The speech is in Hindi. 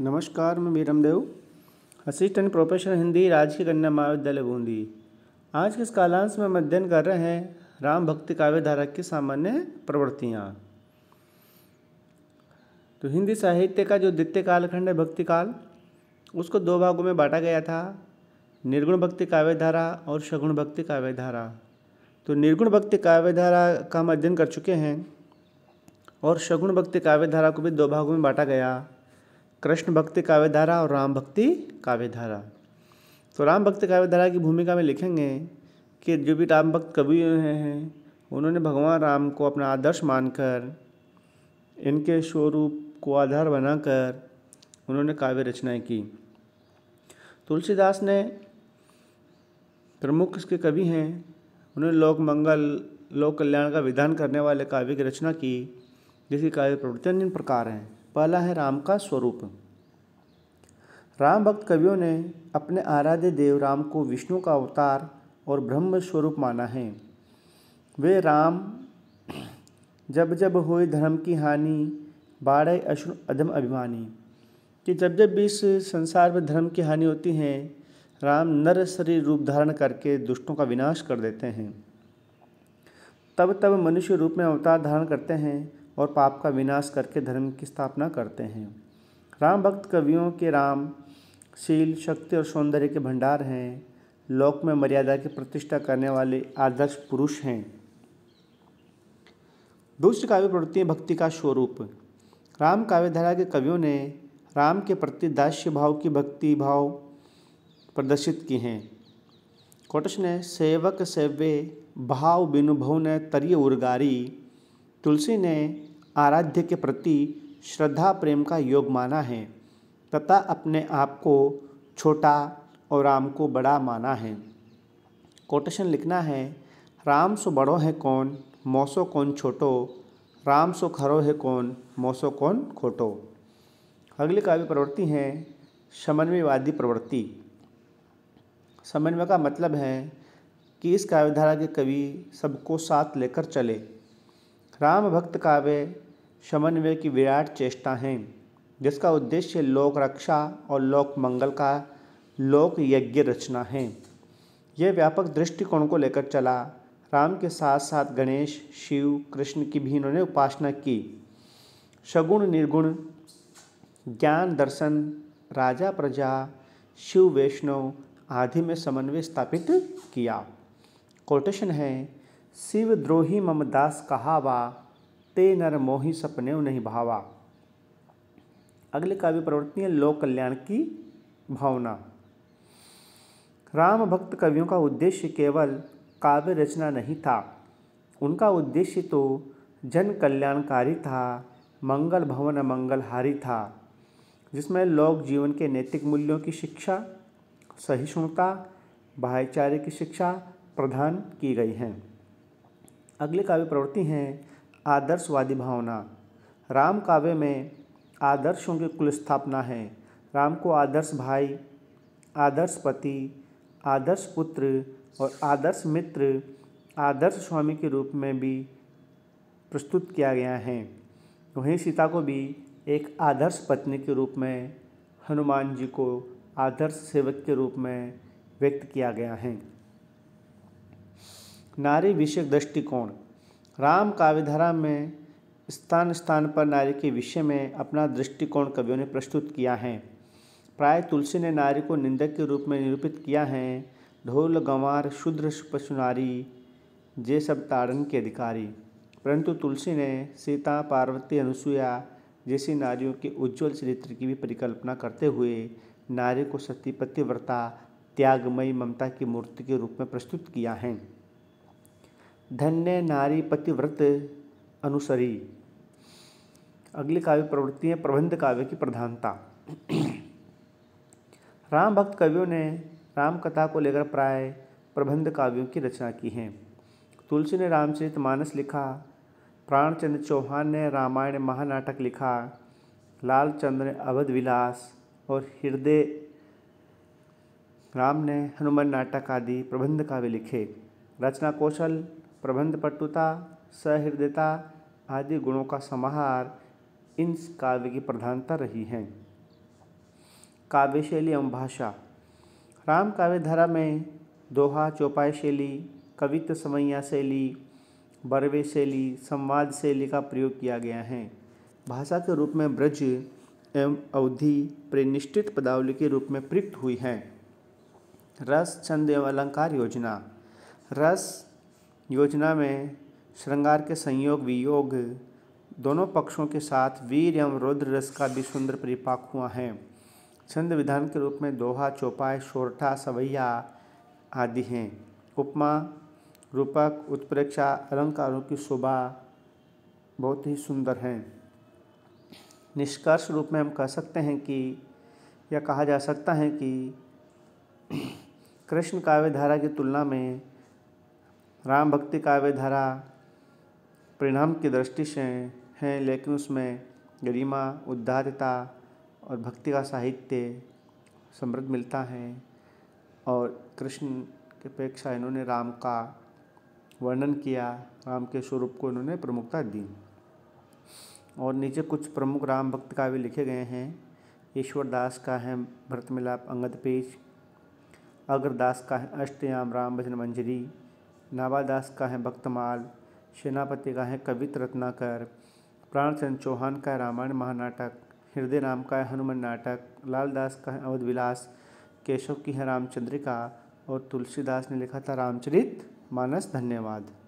नमस्कार मैं मीरम देव असिस्टेंट प्रोफेसर हिंदी राजकीय कन्या महाविद्यालय बूंदी आज के इस कालांश में हम अध्ययन कर रहे हैं राम भक्ति काव्य धारा की सामान्य प्रवृत्तियाँ तो हिंदी साहित्य का जो द्वितीय कालखंड है भक्ति काल उसको दो भागों में बांटा गया था निर्गुण भक्ति काव्य धारा और सगुण भक्ति काव्य धारा तो निर्गुण भक्ति काव्य धारा का हम अध्ययन कर चुके हैं और शगुण भक्ति काव्य धारा को भी दो भागों में बांटा गया कृष्ण भक्ति काव्यधारा और राम भक्ति काव्यधारा तो राम भक्ति काव्यधारा की भूमिका में लिखेंगे कि जो भी राम भक्त कवि हैं उन्होंने भगवान राम को अपना आदर्श मानकर इनके स्वरूप को आधार बनाकर उन्होंने काव्य रचनाएं की तुलसीदास ने प्रमुख इसके कवि हैं उन्होंने लोक मंगल लोक कल्याण का विधान करने वाले काव्य की रचना की जिसकी काव्य प्रवृत्ति निम्न प्रकार हैं पहला है राम का स्वरूप राम भक्त कवियों ने अपने आराध्य देव राम को विष्णु का अवतार और ब्रह्म स्वरूप माना है वे राम जब जब हुए धर्म की हानि बाढ़ अश्रु अधम अभिमानी कि जब जब भी इस संसार में धर्म की हानि होती है राम नर शरीर रूप धारण करके दुष्टों का विनाश कर देते हैं तब तब मनुष्य रूप में अवतार धारण करते हैं और पाप का विनाश करके धर्म की स्थापना करते हैं राम भक्त कवियों के राम शील शक्ति और सौंदर्य के भंडार हैं लोक में मर्यादा की प्रतिष्ठा करने वाले आदर्श पुरुष हैं दूसरी काव्य प्रवृत्ति भक्ति का स्वरूप राम काव्यधारा के कवियों ने राम के प्रति दास्य भाव की भक्ति भाव प्रदर्शित की हैं कोटश ने सेवक सेवे भाव बिनुभव ने तरिय उर्गारी तुलसी ने आराध्य के प्रति श्रद्धा प्रेम का योग माना है तथा अपने आप को छोटा और राम को बड़ा माना है कोटेशन लिखना है राम सो बड़ो है कौन मौसो कौन छोटो राम सो खरो है कौन मौसो कौन खोटो अगली काव्य प्रवृत्ति है समन्वयवादी प्रवृत्ति समन्वय का मतलब है कि इस काव्यधारा के कवि सबको साथ लेकर चले राम भक्त काव्य समन्वय की विराट चेष्टा है जिसका उद्देश्य लोक रक्षा और लोक मंगल का लोक यज्ञ रचना है यह व्यापक दृष्टिकोण को लेकर चला राम के साथ साथ गणेश शिव कृष्ण की भी इन्होंने उपासना की सगुण निर्गुण ज्ञान दर्शन राजा प्रजा शिव वैष्णव आदि में समन्वय स्थापित किया कोटेशन है शिवद्रोही मम दास कहावा ते नर मोहि सपने नहीं भावा अगले काव्य प्रवृत्ति है लोक कल्याण की भावना राम भक्त कवियों का उद्देश्य केवल काव्य रचना नहीं था उनका उद्देश्य तो जन कल्याणकारी था मंगल भवन मंगलहारी था जिसमें लोक जीवन के नैतिक मूल्यों की शिक्षा सहिष्णुता भाईचारे की शिक्षा प्रदान की गई हैं अगले काव्य प्रवृत्ति हैं आदर्शवादी भावना राम काव्य में आदर्शों की कुल स्थापना है राम को आदर्श भाई आदर्श पति आदर्श पुत्र और आदर्श मित्र आदर्श स्वामी के रूप में भी प्रस्तुत किया गया है वहीं सीता को भी एक आदर्श पत्नी के रूप में हनुमान जी को आदर्श सेवक के रूप में व्यक्त किया गया है नारी विषय दृष्टिकोण राम काव्यधारा में स्थान स्थान पर नारी के विषय में अपना दृष्टिकोण कवियों ने प्रस्तुत किया है प्राय तुलसी ने नारी को निंदक के रूप में निरूपित किया है ढोल गंवार शूद्र नारी जे सब ताड़न के अधिकारी परंतु तुलसी ने सीता पार्वती अनुसुया जैसी नारियों के उज्जवल चरित्र की भी परिकल्पना करते हुए नारी को सती पतिव्रता त्यागमयी ममता की मूर्ति के रूप में प्रस्तुत किया है धन्य नारी पतिव्रत अनुसरी अगली काव्य प्रवृत्ति है प्रबंध काव्य की प्रधानता राम भक्त कवियों ने राम कथा को लेकर प्राय प्रबंध काव्यों की रचना की है तुलसी ने रामचरित मानस लिखा प्राणचंद्र चौहान ने रामायण महानाटक लिखा लालचंद्र ने अवध विलास और हृदय राम ने हनुमान नाटक आदि प्रबंध काव्य लिखे रचना कौशल प्रबंधपटुता सहृदयता आदि गुणों का समाहार इन काव्य की प्रधानता रही है काव्य शैली एवं भाषा राम काव्य धारा में दोहा चौपाई शैली कवित्व समैया शैली बरवे शैली संवाद शैली का प्रयोग किया गया है भाषा के रूप में ब्रज एवं अवधि प्रेनिष्ठित पदावली के रूप में प्रयुक्त हुई है रस छंद एवं अलंकार योजना रस योजना में श्रृंगार के संयोग वियोग दोनों पक्षों के साथ वीर एवं रुद्र रस का भी सुंदर परिपाक हुआ है छंद विधान के रूप में दोहा चौपाए शोरठा सवैया आदि हैं उपमा रूपक उत्प्रेक्षा अलंकारों की शोभा बहुत ही सुंदर हैं निष्कर्ष रूप में हम कह सकते हैं कि या कहा जा सकता है कि कृष्ण काव्य धारा की तुलना में राम भक्ति काव्य धारा परिणाम की दृष्टि से हैं लेकिन उसमें गरिमा उद्धारता और भक्ति का साहित्य समृद्ध मिलता है और कृष्ण की अपेक्षा इन्होंने राम का वर्णन किया राम के स्वरूप को इन्होंने प्रमुखता दी और नीचे कुछ प्रमुख राम भक्त काव्य लिखे गए हैं ईश्वरदास का है भरत मिलाप अंगद पेज अग्रदास का है अष्टयाम राम भजन मंजरी नाबादास का है भक्तमाल सेनापति का है कवित रत्नाकर प्राणचंद चौहान का है रामायण महानाटक हृदय राम का है हनुमान नाटक लालदास का है अवध विलास केशव की है रामचंद्रिका और तुलसीदास ने लिखा था रामचरित मानस धन्यवाद